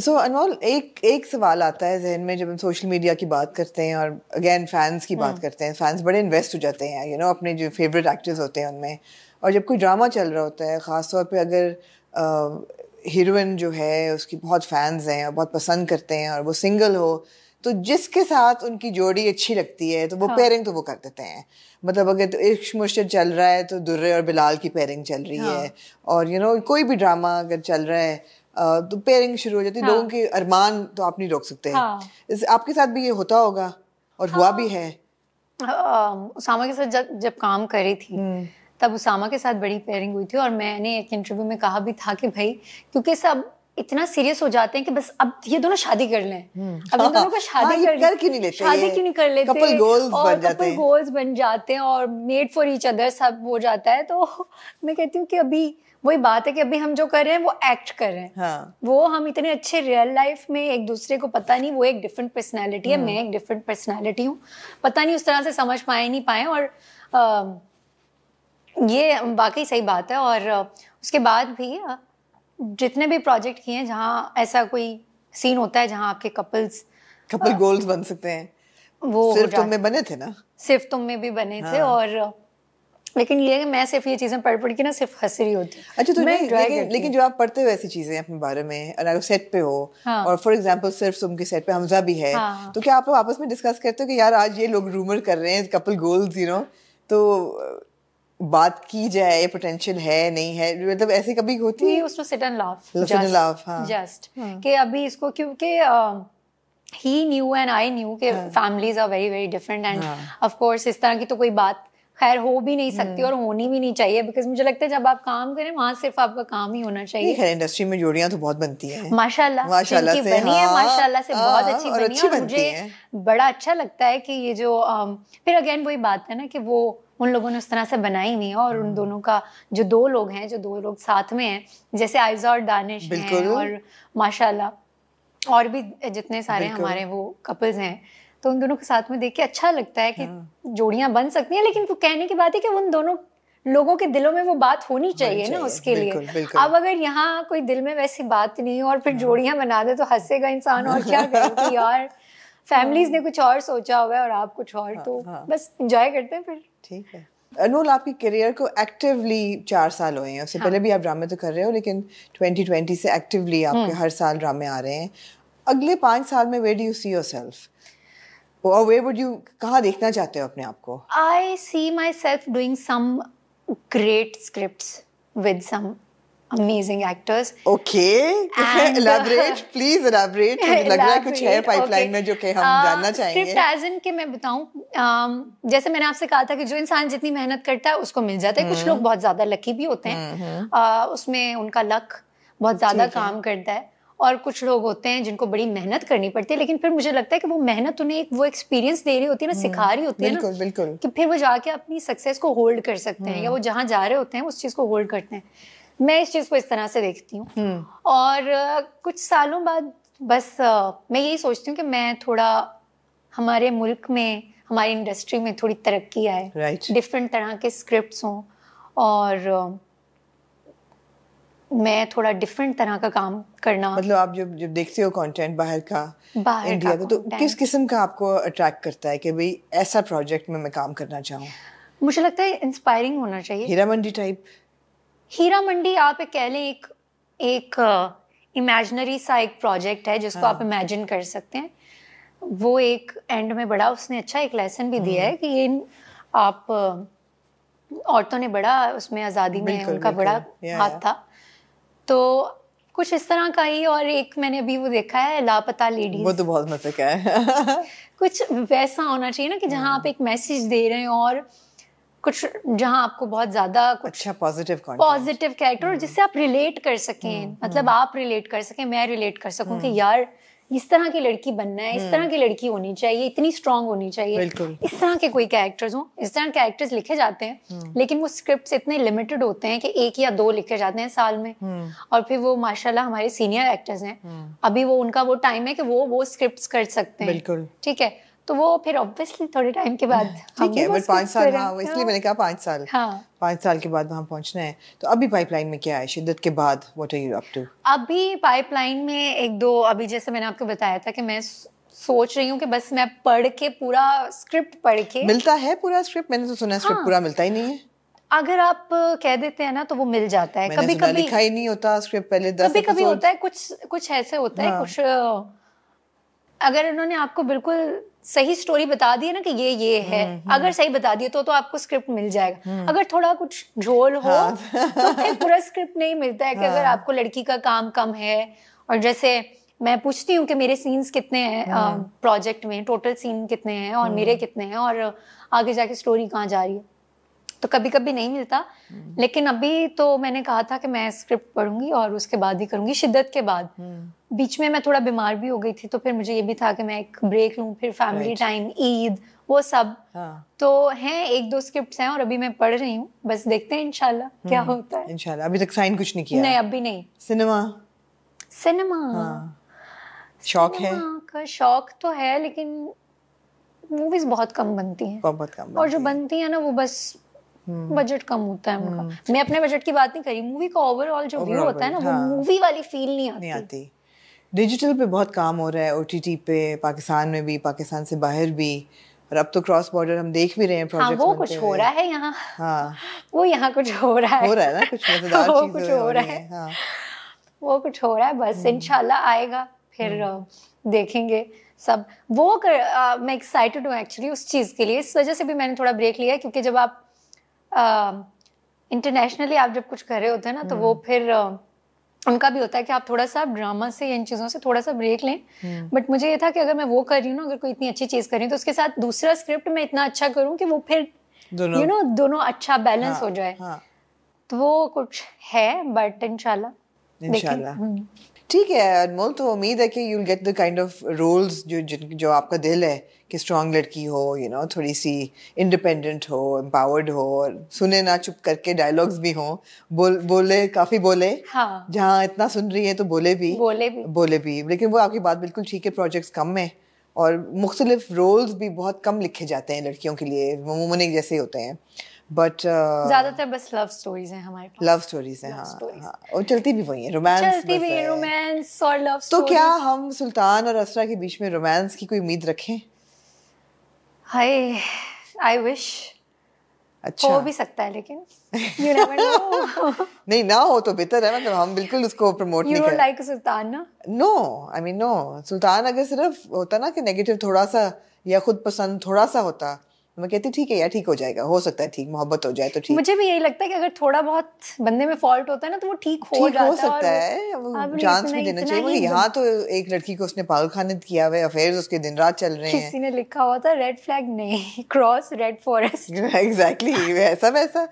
सो so, अनमोल एक एक सवाल आता है जहन में जब हम सोशल मीडिया की बात करते हैं और अगेन फैंस की बात हम्म। करते हैं फैंस बड़े इन्वेस्ट हो जाते हैं यू you नो know, अपने जो फेवरेट एक्टर्स होते हैं उनमें और जब कोई ड्रामा चल रहा होता है ख़ासतौर पर अगर हीरोइन जो है उसकी बहुत फैंस हैं और बहुत पसंद करते हैं और वो सिंगल हो तो जिसके साथ उनकी जोड़ी अच्छी लगती है तो वो हाँ। पेयरिंग तो वो कर देते हैं मतलब अगर तो इश्क मुर्शद चल रहा है तो दुर्रे और बिलाल की पेयरिंग चल रही हाँ। है और यू you नो know, कोई भी ड्रामा अगर चल रहा है तो पेयरिंग शुरू हो जाती है हाँ. लोगों के अरमान तो आप नहीं रोक सकते हाँ. आपके साथ भी ये होता होगा और हाँ. हुआ भी है उसामा के साथ जब जब काम करी थी हम्म। तब उसामा के साथ बड़ी पेयरिंग हुई थी और मैंने एक इंटरव्यू में कहा भी था कि भाई क्योंकि सब इतना सीरियस हो जाते हैं कि बस अब ये दोनों शादी कर लें हम्म। अब इन दोनों को हाँ, शादी हाँ, कर क्यों नहीं लेते शादी क्यों नहीं कर लेते कपल गोल्स और बन जाते कपल गोल्स बन जाते हैं और मेड फॉर ईच अदर सब हो जाता है तो मैं कहती हूँ कि अभी वही बात है कि अभी हम जो कर रहे हैं वो एक्ट कर रहे हैं हाँ. वो हम इतने अच्छे रियल लाइफ में एक दूसरे को पता नहीं वो एक डिफरेंट पर्सनैलिटी है हम्म। मैं एक डिफरेंट पर्सनैलिटी हूँ पता नहीं उस तरह से समझ पाए नहीं पाए और आ, ये वाकई सही बात है और उसके बाद भी जितने भी प्रोजेक्ट किए हैं जहाँ ऐसा कोई सीन होता है जहाँ आपके कपल्स कपल गोल्स बन सकते हैं वो सिर्फ तुम में बने थे ना सिर्फ तुम में भी बने हाँ। थे और लेकिन ये मैं सिर्फ ये चीजें पढ़ पढ़ के ना सिर्फ हंस रही होती अच्छा तो मैं लेकिन लेकिन जो आप पढ़ते हो ऐसी चीजें अपने बारे में अगर सेट पे हो हाँ. और फॉर एग्जांपल सिर्फ तुम के सेट पे हमजा भी है हाँ, हाँ. तो क्या आप आपस में डिस्कस करते हो कि यार आज ये लोग रूमर कर रहे हैं कपल गोल्स यू नो तो बात की जाए पोटेंशियल है नहीं है मतलब ऐसे कभी होती है उसको सिट एंड लाफ लाफ हां जस्ट कि अभी इसको क्योंकि he knew and I knew के families are very very different and of course इस तरह की तो कोई बात खैर हो भी नहीं सकती हाँ। और होनी भी नहीं चाहिए बिकॉज मुझे लगता है जब आप काम करें वहां सिर्फ आपका काम ही होना चाहिए खैर इंडस्ट्री में जोड़ियां तो बहुत बनती है माशाल्लाह माशाल्लाह से बनी हाँ, है माशाल्लाह से बहुत हाँ, अच्छी बनी है और मुझे बड़ा अच्छा लगता है कि ये जो um, फिर अगेन वही बात है ना कि वो उन लोगों ने उस तरह से बनाई हुई है और उन हाँ। दोनों का जो दो लोग हैं जो दो लोग साथ में हैं जैसे आयजा और दानिश हैं और माशाल्लाह और भी जितने सारे हमारे वो कपल्स हैं तो उन दोनों के साथ में देख के अच्छा लगता है कि हाँ। जोड़ियां बन सकती हैं लेकिन वो कहने की बात है कि उन दोनों लोगों के दिलों में वो बात होनी चाहिए, चाहिए ना उसके लिए अब अगर यहाँ कोई दिल में वैसी बात नहीं हो और फिर हाँ। जोड़ियां बना दे तो हंसेगा इंसान और क्या करेगा यार फैमिलीज हाँ। ने कुछ और सोचा हुआ है और आप कुछ और हाँ, तो हाँ। बस इंजॉय करते हैं फिर ठीक है अनमोल आपकी करियर को एक्टिवली चार साल हुए हैं उससे हाँ. पहले भी आप ड्रामे तो कर रहे हो लेकिन 2020 से एक्टिवली आपके हम्म। हर साल ड्रामे आ रहे हैं अगले पाँच साल में where do you see yourself और वे वुड यू कहाँ देखना चाहते हो अपने आप को I see myself doing some great script with some amazing actors. Okay, And, uh, elaborate, please elaborate. लग रहा है कुछ है पाइपलाइन में जो कि हम uh, जानना चाहेंगे. Script as in कि मैं बताऊं um, जैसे मैंने आपसे कहा था कि जो इंसान जितनी मेहनत करता है उसको मिल जाता है कुछ हम्म। लोग बहुत ज्यादा लकी भी होते हैं हम्म, हम्म। uh, उसमें उनका luck बहुत ज्यादा काम करता है और कुछ लोग होते हैं जिनको बड़ी मेहनत करनी पड़ती है लेकिन फिर मुझे लगता है कि वो मेहनत उन्हें एक वो एक्सपीरियंस दे रही होती है ना सिखा रही होती बिल्कुल, है बिल्कुल बिल्कुल कि फिर वो जाके अपनी सक्सेस को होल्ड कर सकते हैं या वो जहाँ जा रहे होते हैं उस चीज़ को होल्ड करते हैं मैं इस चीज़ को इस तरह से देखती हूँ हम्म। और कुछ सालों बाद बस मैं यही सोचती हूँ कि मैं थोड़ा हमारे मुल्क में हमारी इंडस्ट्री में थोड़ी तरक्की आए डिफरेंट तरह के स्क्रिप्ट हों और मैं थोड़ा डिफरेंट तरह का काम करना मतलब आप जब जब देखते हो कंटेंट बाहर का बाहर इंडिया का तो किस किस्म का आपको अट्रैक्ट करता है कि भाई ऐसा प्रोजेक्ट में मैं काम करना चाहूँ मुझे लगता है इंस्पायरिंग होना चाहिए हीरा मंडी टाइप हीरा मंडी आप एक कह लें एक एक इमेजनरी सा एक प्रोजेक्ट है जिसको हाँ. आप इमेजिन कर सकते हैं वो एक एंड में बड़ा उसने अच्छा एक लेसन भी दिया है हम्म। कि इन आप औरतों ने बड़ा उसमें आज़ादी में उनका बिल्कुल. बड़ा हाथ था तो कुछ इस तरह का ही और एक मैंने अभी वो देखा है लापता लेडीज वो तो बहुत मजे का है कुछ वैसा होना चाहिए ना कि जहाँ हाँ। आप एक मैसेज दे रहे हैं और कुछ जहाँ आपको बहुत ज्यादा कुछ अच्छा पॉजिटिव पॉजिटिव कैरेक्टर जिससे आप रिलेट कर सकें हम्म, मतलब हम्म। आप रिलेट कर सकें मैं रिलेट कर सकूं कि हम्म। यार इस तरह की लड़की बनना है इस तरह की लड़की होनी चाहिए इतनी स्ट्रांग होनी चाहिए इस तरह के कोई कैरेक्टर्स हो इस तरह कैरेक्टर्स लिखे जाते हैं लेकिन वो स्क्रिप्ट्स इतने लिमिटेड होते हैं कि एक या दो लिखे जाते हैं साल में और फिर वो माशाल्लाह हमारे सीनियर एक्टर्स हैं अभी वो उनका वो टाइम है कि वो वो स्क्रिप्ट कर सकते हैं ठीक है तो वो फिर ऑब्वियसली थोड़े टाइम के बाद ठीक है बट पाँच साल हाँ इसलिए हाँ। मैंने कहा पाँच साल हाँ पाँच साल के बाद वहाँ पहुँचना है तो अभी पाइपलाइन में क्या है शिद्दत के बाद what are you up to अभी पाइपलाइन में एक दो अभी जैसे मैंने आपको बताया था कि मैं सोच रही हूँ कि बस मैं पढ़ के पूरा स्क्रिप्ट पढ़ के मिलता है पूरा स्क्रिप्ट मैंने तो सुना है स्क्रिप्ट हाँ। पूरा मिलता ही नहीं है अगर आप कह देते हैं ना तो वो मिल जाता है कभी कभी लिखा ही नहीं होता स्क्रिप्ट पहले दस कभी कभी होता है कुछ कुछ ऐसे होता हाँ. है कुछ अगर उन्होंने आपको बिल्कुल सही स्टोरी बता दी है ना कि ये ये हम्म, है हम्म। अगर सही बता दिए तो तो आपको स्क्रिप्ट मिल जाएगा हम्म। अगर थोड़ा कुछ झोल हो हाँ। तो पूरा स्क्रिप्ट नहीं मिलता है कि हाँ। अगर आपको लड़की का काम कम है और जैसे मैं पूछती हूँ कि मेरे सीन्स कितने हैं प्रोजेक्ट हाँ। में टोटल सीन कितने हैं और मेरे कितने हैं और आगे जाके स्टोरी कहाँ जा रही है तो कभी कभी नहीं मिलता हम्म। लेकिन अभी तो मैंने कहा था कि मैं स्क्रिप्ट पढ़ूंगी और उसके बाद ही करूंगी शिद्दत के बाद हम्म। बीच में मैं थोड़ा बीमार भी हो गई थी तो फिर मुझे ये भी था कि मैं एक ब्रेक लूँ फिर फैमिली टाइम ईद वो सब हाँ। तो हैं एक दो स्क्रिप्ट हैं और अभी मैं पढ़ रही हूँ बस देखते हैं इनशाला हम्म। क्या होता है इनशाला अभी तक साइन कुछ नहीं किया नहीं अभी नहीं सिनेमा सिनेमा हाँ। शौक है का शौक तो है लेकिन मूवीज बहुत कम बनती हैं बहुत कम बनती और जो बनती हैं ना वो बस हम्म। बजट कम होता है उनका हम्म। मैं अपने बजट की बात नहीं करी मूवी का ओवरऑल जो व्यू होता है ना वो मूवी हाँ। वाली फील नहीं आती, आती। डिजिटल पे बहुत काम हो रहा है ओ पे पाकिस्तान में भी पाकिस्तान से बाहर भी और अब तो क्रॉस बॉर्डर हम देख भी रहे हैं प्रोजेक्ट्स हाँ, वो कुछ हो रहा है यहाँ हाँ वो यहाँ कुछ हो रहा है हो रहा है ना कुछ मजेदार चीज़ कुछ हो रहा है हाँ। वो कुछ हो रहा है बस हम्म। इंशाल्लाह आएगा फिर देखेंगे सब वो कर, आ, मैं एक्साइटेड हूँ एक्चुअली उस चीज़ के लिए इस वजह से भी मैंने थोड़ा ब्रेक लिया क्योंकि जब आप इंटरनेशनली आप जब कुछ कर रहे होते हैं ना तो वो हम्म। फिर उनका भी होता है कि आप थोड़ा सा ड्रामा से इन चीज़ों से थोड़ा सा ब्रेक लें बट हम्म। मुझे ये था कि अगर मैं वो कर रही हूँ ना अगर कोई इतनी अच्छी चीज़ कर रही हूँ तो उसके साथ दूसरा स्क्रिप्ट मैं इतना अच्छा करूँ कि वो फिर यू नो दोनों अच्छा बैलेंस हाँ, हो जाए हाँ। तो वो कुछ है बट इनशाला इनशाला ठीक है अनमोल तो उम्मीद है कि you get the kind of roles जो जो आपका दिल है कि स्ट्रांग लड़की हो यू you नो know, थोड़ी सी इंडिपेंडेंट हो एम्पावर्ड हो और सुने ना चुप करके डायलॉग्स भी हो बोल बोले काफी बोले हाँ. जहाँ इतना सुन रही है तो बोले भी बोले भी बोले भी लेकिन वो आपकी बात बिल्कुल ठीक है प्रोजेक्ट्स कम है और मुख्तलिफ रोल्स भी बहुत कम लिखे जाते हैं लड़कियों के लिए ममूमन एक जैसे होते हैं बट uh, ज्यादातर बस लव स्टोरीज हैं हमारे पास लव स्टोरीज हैं हाँ, हाँ और चलती भी वही है रोमांस चलती भी रोमांस और लव तो क्या हम सुल्तान और असरा के बीच में रोमांस की कोई उम्मीद रखें हाय आई विश अच्छा हो भी सकता है लेकिन यू नेवर नो नहीं ना हो तो बेहतर है मतलब हम बिल्कुल उसको प्रमोट नहीं कर यू लाइक सुल्तान ना no I mean no Sultan अगर सिर्फ होता ना कि नेगेटिव थोड़ा सा या खुद पसंद थोड़ा सा होता मैं कहती ठीक है यार ठीक हो जाएगा हो सकता है ठीक मोहब्बत हो जाए तो ठीक मुझे भी यही लगता है कि अगर थोड़ा बहुत बंदे में फॉल्ट होता है ना तो वो ठीक हो जाता हो सकता है चांस हाँ, भी देना चाहिए यहाँ तो एक लड़की को उसने पागल खाने किया हुआ अफेयर उसके दिन रात चल रहे हैं किसी ने लिखा हुआ था रेड फ्लैग नहीं क्रॉस रेड फॉरेस्ट एग्जैक्टली वैसा वैसा